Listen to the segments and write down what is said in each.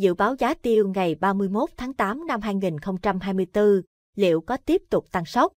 Dự báo giá tiêu ngày 31 tháng 8 năm 2024 liệu có tiếp tục tăng sốc?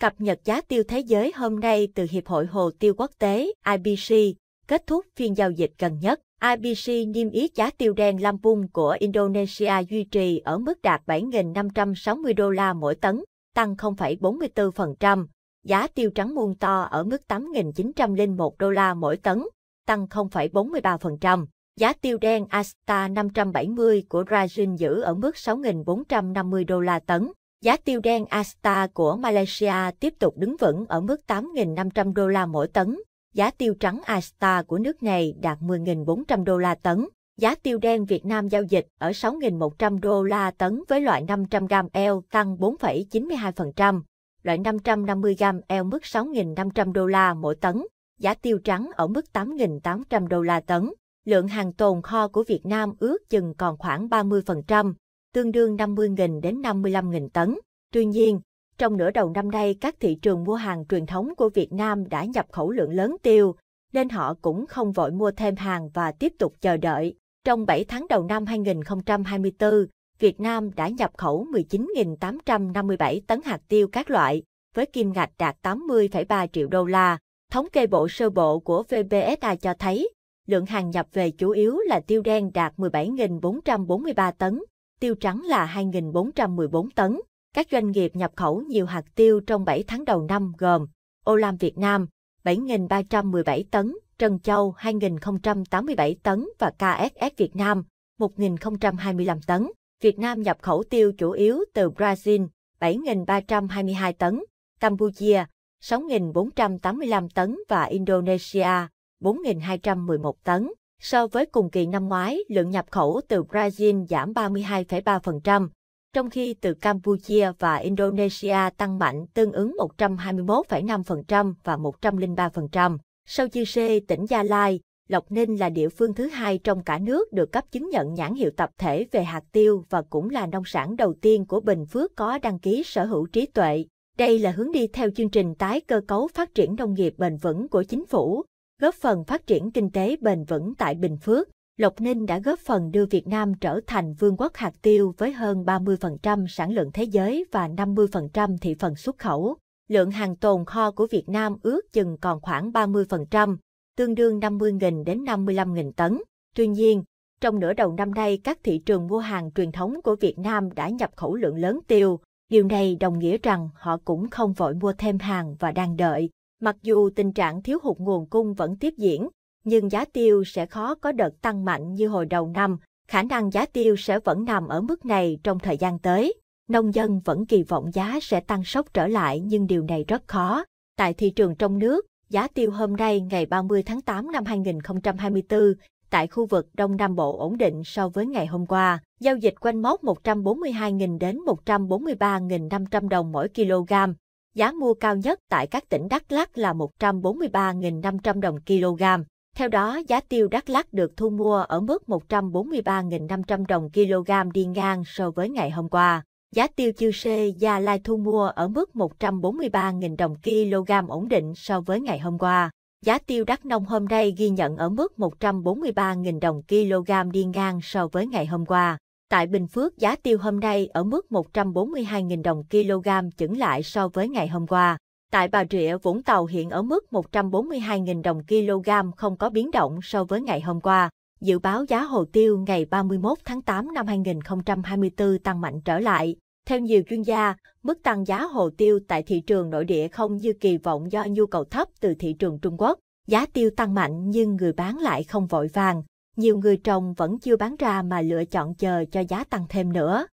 Cập nhật giá tiêu thế giới hôm nay từ Hiệp hội Hồ tiêu Quốc tế IBC, kết thúc phiên giao dịch gần nhất. IBC niêm yết giá tiêu đen lampung của Indonesia duy trì ở mức đạt 7.560 đô la mỗi tấn, tăng 0,44%. Giá tiêu trắng muôn to ở mức 8.901 đô la mỗi tấn, tăng 0,43%. Giá tiêu đen Asta 570 của Brazil giữ ở mức 6.450 đô la tấn. Giá tiêu đen Asta của Malaysia tiếp tục đứng vững ở mức 8.500 đô la mỗi tấn. Giá tiêu trắng Asta của nước này đạt 10.400 đô la tấn. Giá tiêu đen Việt Nam giao dịch ở 6.100 đô la tấn với loại 500 g eo tăng 4,92%, loại 550 g eo mức 6.500 đô la mỗi tấn, giá tiêu trắng ở mức 8.800 đô la tấn lượng hàng tồn kho của Việt Nam ước chừng còn khoảng 30%, tương đương 50.000 đến 55.000 tấn. Tuy nhiên, trong nửa đầu năm nay các thị trường mua hàng truyền thống của Việt Nam đã nhập khẩu lượng lớn tiêu, nên họ cũng không vội mua thêm hàng và tiếp tục chờ đợi. Trong 7 tháng đầu năm 2024, Việt Nam đã nhập khẩu 19.857 tấn hạt tiêu các loại, với kim ngạch đạt 80,3 triệu đô la. Thống kê bộ sơ bộ của VPSA cho thấy, lượng hàng nhập về chủ yếu là tiêu đen đạt 17.443 tấn, tiêu trắng là 2.414 tấn. Các doanh nghiệp nhập khẩu nhiều hạt tiêu trong 7 tháng đầu năm gồm Olam Việt Nam 7.317 tấn, Trân Châu 2.087 tấn và KSS Việt Nam 1.025 tấn. Việt Nam nhập khẩu tiêu chủ yếu từ Brazil 7.322 tấn, Campuchia 6.485 tấn và Indonesia 4.211 tấn. So với cùng kỳ năm ngoái, lượng nhập khẩu từ Brazil giảm 32,3%, trong khi từ Campuchia và Indonesia tăng mạnh tương ứng 121,5% và 103%. Sau Chư Sê, tỉnh Gia Lai, Lộc Ninh là địa phương thứ hai trong cả nước được cấp chứng nhận nhãn hiệu tập thể về hạt tiêu và cũng là nông sản đầu tiên của Bình Phước có đăng ký sở hữu trí tuệ. Đây là hướng đi theo chương trình tái cơ cấu phát triển nông nghiệp bền vững của chính phủ, góp phần phát triển kinh tế bền vững tại Bình Phước. Lộc Ninh đã góp phần đưa Việt Nam trở thành vương quốc hạt tiêu với hơn 30% sản lượng thế giới và 50% thị phần xuất khẩu. Lượng hàng tồn kho của Việt Nam ước chừng còn khoảng 30%, tương đương 50.000 đến 55.000 tấn. Tuy nhiên, trong nửa đầu năm nay các thị trường mua hàng truyền thống của Việt Nam đã nhập khẩu lượng lớn tiêu. Điều này đồng nghĩa rằng họ cũng không vội mua thêm hàng và đang đợi Mặc dù tình trạng thiếu hụt nguồn cung vẫn tiếp diễn, nhưng giá tiêu sẽ khó có đợt tăng mạnh như hồi đầu năm, khả năng giá tiêu sẽ vẫn nằm ở mức này trong thời gian tới. Nông dân vẫn kỳ vọng giá sẽ tăng sốc trở lại nhưng điều này rất khó. Tại thị trường trong nước, giá tiêu hôm nay ngày 30 tháng 8 năm 2024 tại khu vực Đông Nam Bộ ổn định so với ngày hôm qua. Giao dịch quanh mốc 142.000 đến 143.500 đồng mỗi kg. Giá mua cao nhất tại các tỉnh Đắk Lắk là 143.500 đồng kg. Theo đó, giá tiêu Đắk Lắk được thu mua ở mức 143.500 đồng kg đi ngang so với ngày hôm qua. Giá tiêu chư sê Gia Lai thu mua ở mức 143.000 đồng kg ổn định so với ngày hôm qua. Giá tiêu Đắk Nông hôm nay ghi nhận ở mức 143.000 đồng kg đi ngang so với ngày hôm qua. Tại Bình Phước, giá tiêu hôm nay ở mức 142.000 đồng kg chững lại so với ngày hôm qua. Tại Bà Rịa, Vũng Tàu hiện ở mức 142.000 đồng kg không có biến động so với ngày hôm qua. Dự báo giá hồ tiêu ngày 31 tháng 8 năm 2024 tăng mạnh trở lại. Theo nhiều chuyên gia, mức tăng giá hồ tiêu tại thị trường nội địa không như kỳ vọng do nhu cầu thấp từ thị trường Trung Quốc. Giá tiêu tăng mạnh nhưng người bán lại không vội vàng, nhiều người trồng vẫn chưa bán ra mà lựa chọn chờ cho giá tăng thêm nữa.